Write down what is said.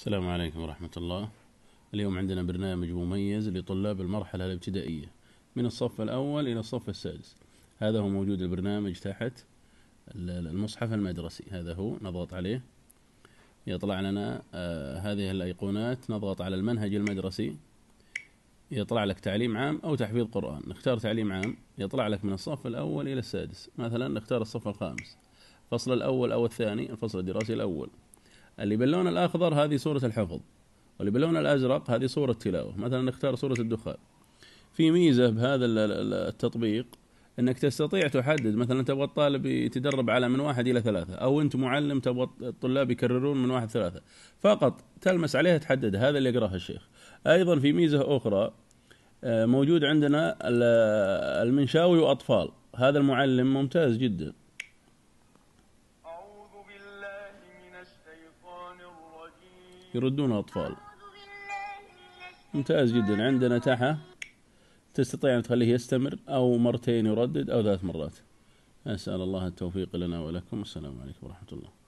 السلام عليكم ورحمة الله اليوم عندنا برنامج مميز لطلاب المرحلة الابتدائية من الصف الأول إلى الصف السادس هذا هو موجود البرنامج تحت المصحف المدرسي هذا هو نضغط عليه يطلع لنا آه، هذه الأيقونات نضغط على المنهج المدرسي يطلع لك تعليم عام أو تحفيظ قرآن نختار تعليم عام يطلع لك من الصف الأول إلى السادس مثلا نختار الصف الخامس الفصل الأول أو الثاني الفصل الدراسي الأول اللي باللون الأخضر هذه سورة الحفظ واللي باللون الأزرق هذه سورة تلاوة مثلا نختار سورة الدخان في ميزة بهذا التطبيق انك تستطيع تحدد مثلا تبغى الطالب يتدرب على من واحد الى ثلاثه او انت معلم تبغى الطلاب يكررون من واحد ثلاثه فقط تلمس عليها تحدد هذا اللي يقراه الشيخ ايضا في ميزه اخرى آه، موجود عندنا المنشاوي واطفال هذا المعلم ممتاز جدا يردون أطفال ممتاز جدا عندنا تحة تستطيع أن تخليه يستمر أو مرتين يردد أو ثلاث مرات أسأل الله التوفيق لنا ولكم والسلام عليكم ورحمة الله